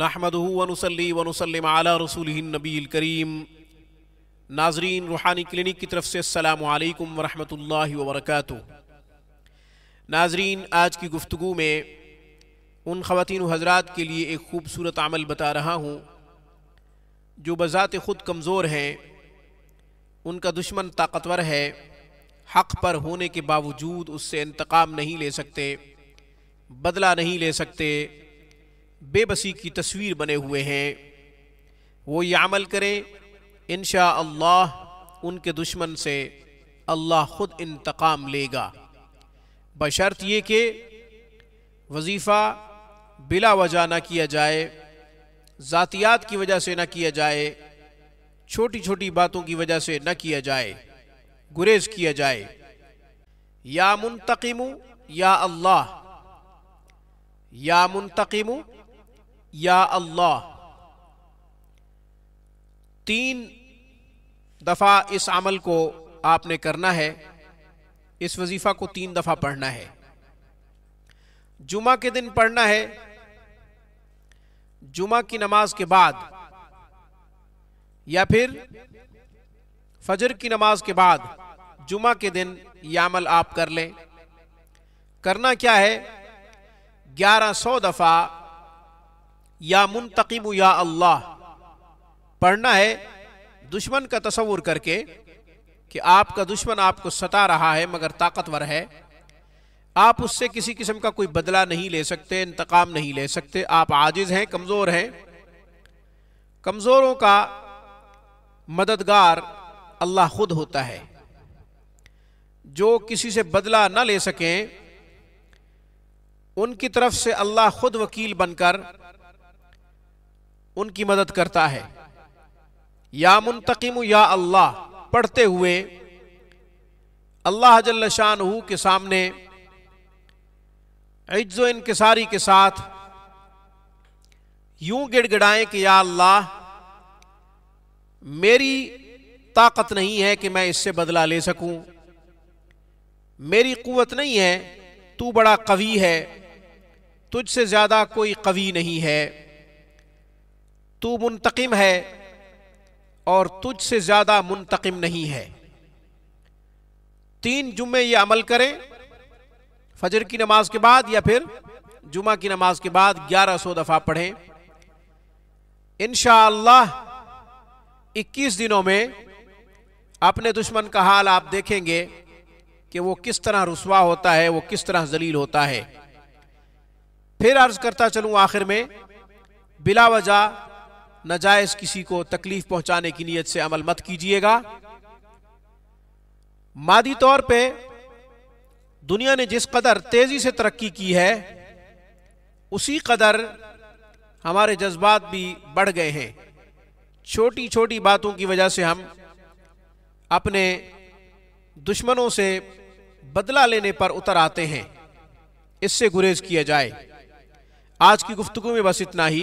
नाहमदूनसली वनसलम आला रसूल नबील करीम नाजरीन रूहानी क्लिनिक की तरफ से अल्लाम वरहमल वर्क नाजरीन आज की गुफ्तु में उन ख़वान हजरात के लिए एक खूबसूरत अमल बता रहा हूँ जो बज़ात ख़ुद कमज़ोर हैं उनका दुश्मन ताकतवर है हक़ पर होने के बावजूद उससे इंतकाम नहीं ले सकते बदला नहीं ले सकते बेबसी की तस्वीर बने हुए हैं वो ये अमल करें इन अल्लाह उनके दुश्मन से अल्लाह ख़ुद इंतकाम लेगा बशर्त ये कि वजीफ़ा बिला वजह ना किया जाए ज़ातियात की वजह से ना किया जाए छोटी छोटी बातों की वजह से ना किया जाए गुरेज किया जाए या मुंतकीमू या अल्लाह या मुंतकीमू या अल्लाह तीन दफ़ा इस अमल को आपने करना है इस वजीफ़ा को तीन दफ़ा पढ़ना है जुमा के दिन पढ़ना है जुमा की नमाज के बाद या फिर फजर की नमाज के बाद जुमा के दिन यह अमल आप कर लें करना क्या है ग्यारह सौ दफ़ा या मुंतकीम या अल्लाह पढ़ना है दुश्मन का तस्वुर करके कि आपका दुश्मन आपको सता रहा है मगर ताकतवर है आप उससे किसी किस्म का कोई बदला नहीं ले सकते इंतकाम नहीं ले सकते आप आजिज हैं कमज़ोर हैं कमज़ोरों का मददगार अल्लाह खुद होता है जो किसी से बदला ना ले सकें उनकी तरफ से अल्लाह खुद वकील बनकर उनकी मदद करता है या मुंतकीम या अल्लाह पढ़ते हुए अल्लाह जल्ल शाह के सामने इज्जो इनकसारी के साथ यूं गिड़गिड़ाएं कि या अल्लाह मेरी ताकत नहीं है कि मैं इससे बदला ले सकूं मेरी कुवत नहीं है तू बड़ा कवि है तुझसे ज़्यादा कोई कवि नहीं है तू मुंतकिम है और तुझसे ज्यादा मुंतकिम नहीं है तीन जुम्मे ये अमल करें फजर की नमाज के बाद या फिर जुमा की नमाज के बाद ग्यारह सौ दफा पढ़ें इनशा 21 दिनों में अपने दुश्मन का हाल आप देखेंगे कि वो किस तरह रसवा होता है वो किस तरह जलील होता है फिर अर्ज करता चलूं आखिर में बिला वजह नजायज किसी को तकलीफ पहुंचाने की नीयत से अमल मत कीजिएगा मादी तौर पे दुनिया ने जिस कदर तेजी से तरक्की की है उसी कदर हमारे जज्बात भी बढ़ गए हैं छोटी छोटी बातों की वजह से हम अपने दुश्मनों से बदला लेने पर उतर आते हैं इससे गुरेज किया जाए आज की गुफ्तगु में बस इतना ही